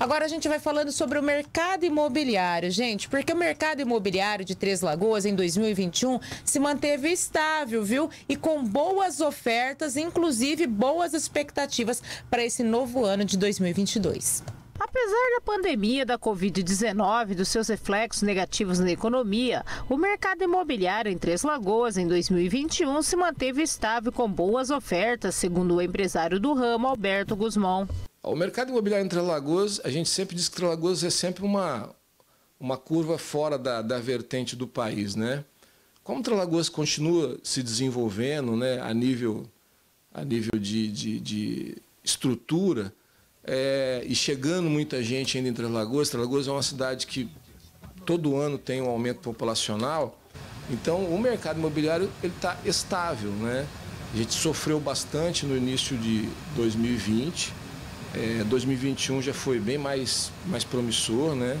Agora a gente vai falando sobre o mercado imobiliário, gente, porque o mercado imobiliário de Três Lagoas em 2021 se manteve estável, viu? E com boas ofertas, inclusive boas expectativas para esse novo ano de 2022. Apesar da pandemia da Covid-19 e dos seus reflexos negativos na economia, o mercado imobiliário em Três Lagoas em 2021 se manteve estável com boas ofertas, segundo o empresário do ramo Alberto Guzmão. O mercado imobiliário entre Alagoas, a gente sempre diz que Alagoas é sempre uma, uma curva fora da, da vertente do país, né? Como Alagoas continua se desenvolvendo né, a nível, a nível de, de, de estrutura é, e chegando muita gente ainda em Tralagoas, Tralagoas é uma cidade que todo ano tem um aumento populacional, então o mercado imobiliário está estável. Né? A gente sofreu bastante no início de 2020, é, 2021 já foi bem mais, mais promissor, né?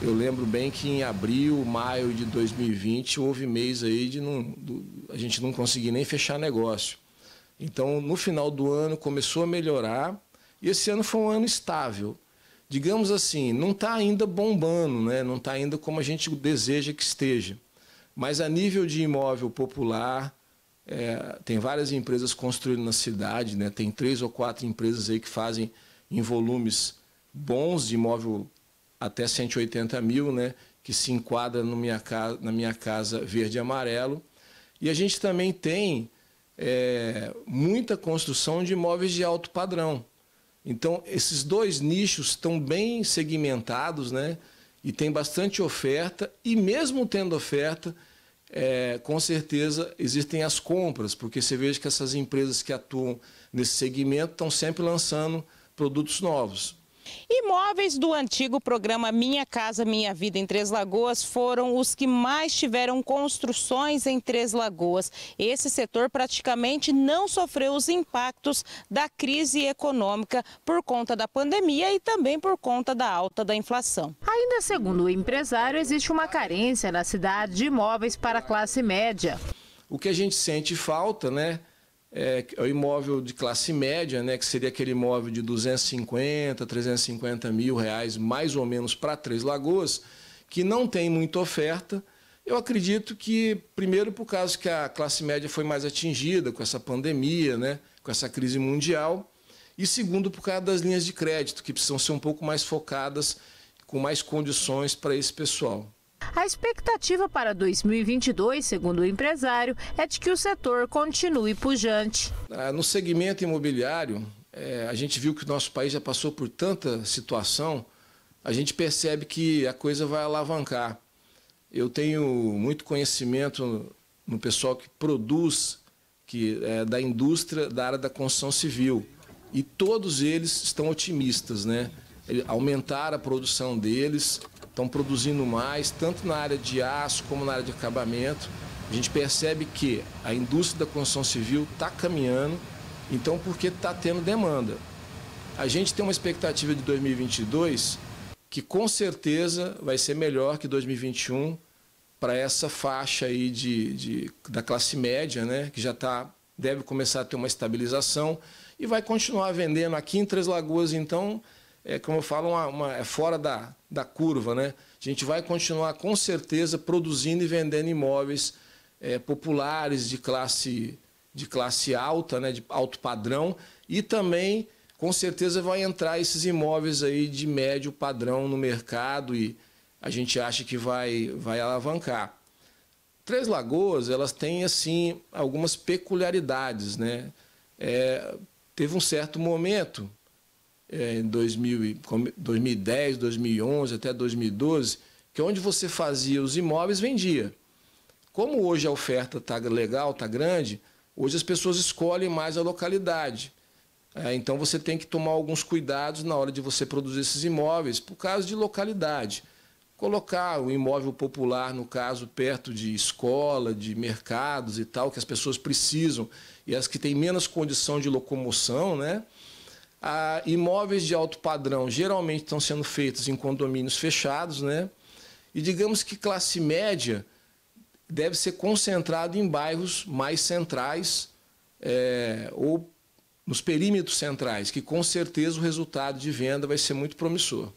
Eu lembro bem que em abril, maio de 2020 houve mês aí de não, do, a gente não conseguir nem fechar negócio. Então, no final do ano começou a melhorar e esse ano foi um ano estável. Digamos assim, não está ainda bombando, né? não está ainda como a gente deseja que esteja. Mas a nível de imóvel popular, é, tem várias empresas construindo na cidade, né? tem três ou quatro empresas aí que fazem em volumes bons de imóvel até 180 mil, né? que se enquadra minha na minha casa verde e amarelo. E a gente também tem é, muita construção de imóveis de alto padrão. Então, esses dois nichos estão bem segmentados né? e tem bastante oferta, e mesmo tendo oferta, é, com certeza existem as compras, porque você veja que essas empresas que atuam nesse segmento estão sempre lançando produtos novos. Imóveis do antigo programa Minha Casa Minha Vida em Três Lagoas foram os que mais tiveram construções em Três Lagoas. Esse setor praticamente não sofreu os impactos da crise econômica por conta da pandemia e também por conta da alta da inflação. Ainda segundo o empresário, existe uma carência na cidade de imóveis para a classe média. O que a gente sente falta, né? É, é, o imóvel de classe média, né, que seria aquele imóvel de 250, 350 mil reais, mais ou menos, para Três Lagoas, que não tem muita oferta. Eu acredito que, primeiro, por causa que a classe média foi mais atingida com essa pandemia, né, com essa crise mundial, e segundo, por causa das linhas de crédito, que precisam ser um pouco mais focadas, com mais condições para esse pessoal. A expectativa para 2022, segundo o empresário, é de que o setor continue pujante. Ah, no segmento imobiliário, é, a gente viu que o nosso país já passou por tanta situação, a gente percebe que a coisa vai alavancar. Eu tenho muito conhecimento no pessoal que produz, que é da indústria da área da construção civil. E todos eles estão otimistas, né? Aumentar a produção deles, estão produzindo mais, tanto na área de aço como na área de acabamento. A gente percebe que a indústria da construção civil está caminhando, então porque está tendo demanda. A gente tem uma expectativa de 2022 que com certeza vai ser melhor que 2021 para essa faixa aí de, de, da classe média, né, que já tá, deve começar a ter uma estabilização e vai continuar vendendo aqui em Três Lagoas, então é, como eu falo, uma, uma, é fora da, da curva. Né? A gente vai continuar, com certeza, produzindo e vendendo imóveis é, populares de classe, de classe alta, né? de alto padrão, e também, com certeza, vai entrar esses imóveis aí de médio padrão no mercado e a gente acha que vai, vai alavancar. Três Lagoas, elas têm, assim, algumas peculiaridades, né? É, teve um certo momento é, em 2000, 2010, 2011 até 2012, que é onde você fazia os imóveis, vendia. Como hoje a oferta está legal, está grande, hoje as pessoas escolhem mais a localidade. É, então você tem que tomar alguns cuidados na hora de você produzir esses imóveis, por causa de localidade. Colocar o um imóvel popular, no caso, perto de escola, de mercados e tal, que as pessoas precisam, e as que têm menos condição de locomoção, né? Ah, imóveis de alto padrão geralmente estão sendo feitos em condomínios fechados, né? E digamos que classe média deve ser concentrado em bairros mais centrais é, ou nos perímetros centrais, que com certeza o resultado de venda vai ser muito promissor.